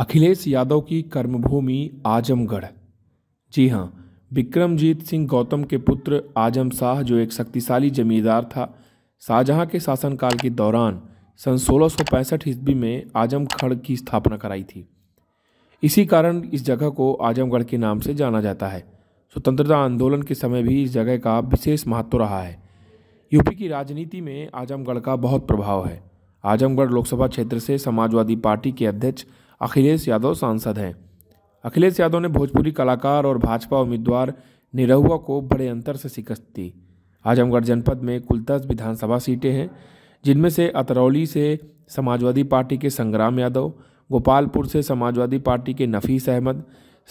अखिलेश यादव की कर्मभूमि आजमगढ़ जी हाँ विक्रमजीत सिंह गौतम के पुत्र आजम शाह जो एक शक्तिशाली जमींदार था शाहजहाँ के शासनकाल के दौरान सन सोलह सौ पैंसठ ईस्वी में आजम खड़ की स्थापना कराई थी इसी कारण इस जगह को आजमगढ़ के नाम से जाना जाता है स्वतंत्रता आंदोलन के समय भी इस जगह का विशेष महत्व रहा है यूपी की राजनीति में आजमगढ़ का बहुत प्रभाव है आजमगढ़ लोकसभा क्षेत्र से समाजवादी पार्टी के अध्यक्ष अखिलेश यादव सांसद हैं अखिलेश यादव ने भोजपुरी कलाकार और भाजपा उम्मीदवार निरहुआ को बड़े अंतर से शिकस्त दी आजमगढ़ जनपद में कुल दस विधानसभा सीटें हैं जिनमें से अतरौली से समाजवादी पार्टी के संग्राम यादव गोपालपुर से समाजवादी पार्टी के नफीस अहमद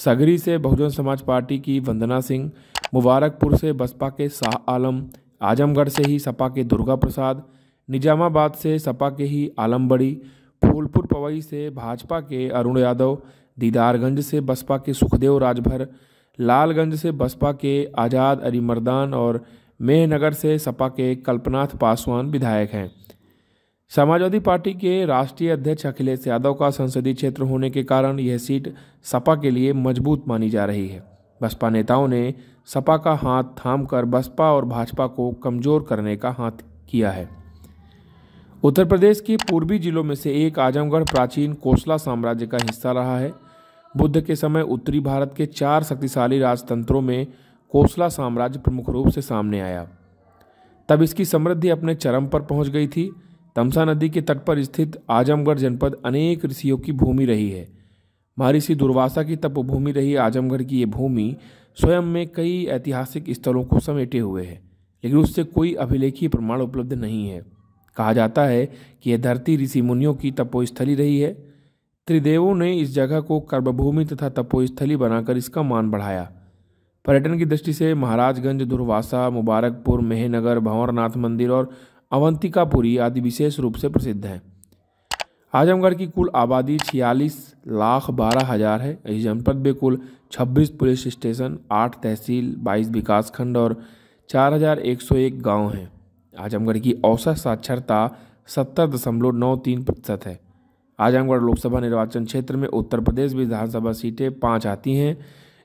सगरी से बहुजन समाज पार्टी की वंदना सिंह मुबारकपुर से बसपा के शाह आलम आजमगढ़ से ही सपा के दुर्गा प्रसाद निजामाबाद से सपा के ही आलम बड़ी फूलपुर पवई से भाजपा के अरुण यादव दीदारगंज से बसपा के सुखदेव राजभर लालगंज से बसपा के आज़ाद अली मर्दान और मेहनगर से सपा के कल्पनाथ पासवान विधायक हैं समाजवादी पार्टी के राष्ट्रीय अध्यक्ष अखिलेश यादव का संसदीय क्षेत्र होने के कारण यह सीट सपा के लिए मजबूत मानी जा रही है बसपा नेताओं ने सपा का हाथ थाम कर बसपा और भाजपा को कमज़ोर करने का हाथ किया है उत्तर प्रदेश के पूर्वी जिलों में से एक आजमगढ़ प्राचीन कोसला साम्राज्य का हिस्सा रहा है बुद्ध के समय उत्तरी भारत के चार शक्तिशाली राजतंत्रों में कोसला साम्राज्य प्रमुख रूप से सामने आया तब इसकी समृद्धि अपने चरम पर पहुंच गई थी तमसा नदी के तट पर स्थित आजमगढ़ जनपद अनेक ऋषियों की भूमि रही है महर्षि दुर्वासा की तपभूमि रही आजमगढ़ की ये भूमि स्वयं में कई ऐतिहासिक स्थलों को समेटे हुए है लेकिन उससे कोई अभिलेखीय प्रमाण उपलब्ध नहीं है कहा जाता है कि यह धरती ऋषि मुनियों की तपोस्थली रही है त्रिदेवों ने इस जगह को कर्मभूमि तथा तपोस्थली बनाकर इसका मान बढ़ाया पर्यटन की दृष्टि से महाराजगंज दुर्वासा मुबारकपुर मेहनगर भंवरनाथ मंदिर और अवंतिकापुरी आदि विशेष रूप से प्रसिद्ध हैं आजमगढ़ की कुल आबादी छियालीस लाख बारह हज़ार है इस जनपद में कुल छब्बीस पुलिस स्टेशन आठ तहसील बाईस विकासखंड और चार हज़ार एक सौ एक गाँव हैं आजमगढ़ की औसत साक्षरता सत्तर दशमलव नौ तीन प्रतिशत है आजमगढ़ लोकसभा निर्वाचन क्षेत्र में उत्तर प्रदेश विधानसभा सीटें पाँच आती हैं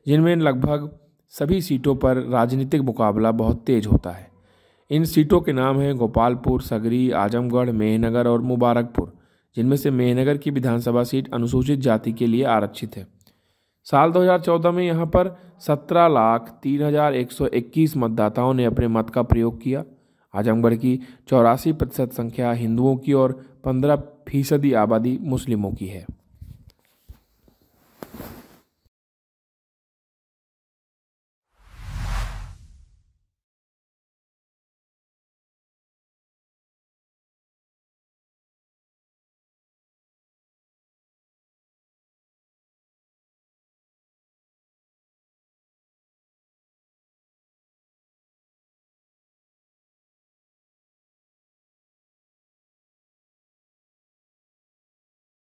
जिनमें लगभग सभी सीटों पर राजनीतिक मुकाबला बहुत तेज होता है इन सीटों के नाम हैं गोपालपुर सगरी आजमगढ़ मेहनगर और मुबारकपुर जिनमें से मेहनगर की विधानसभा सीट अनुसूचित जाति के लिए आरक्षित है साल 2014 में यहाँ पर सत्रह लाख तीन हज़ार एक सौ इक्कीस मतदाताओं ने अपने मत का प्रयोग किया आजमगढ़ की चौरासी प्रतिशत संख्या हिंदुओं की और पंद्रह फीसदी आबादी मुस्लिमों की है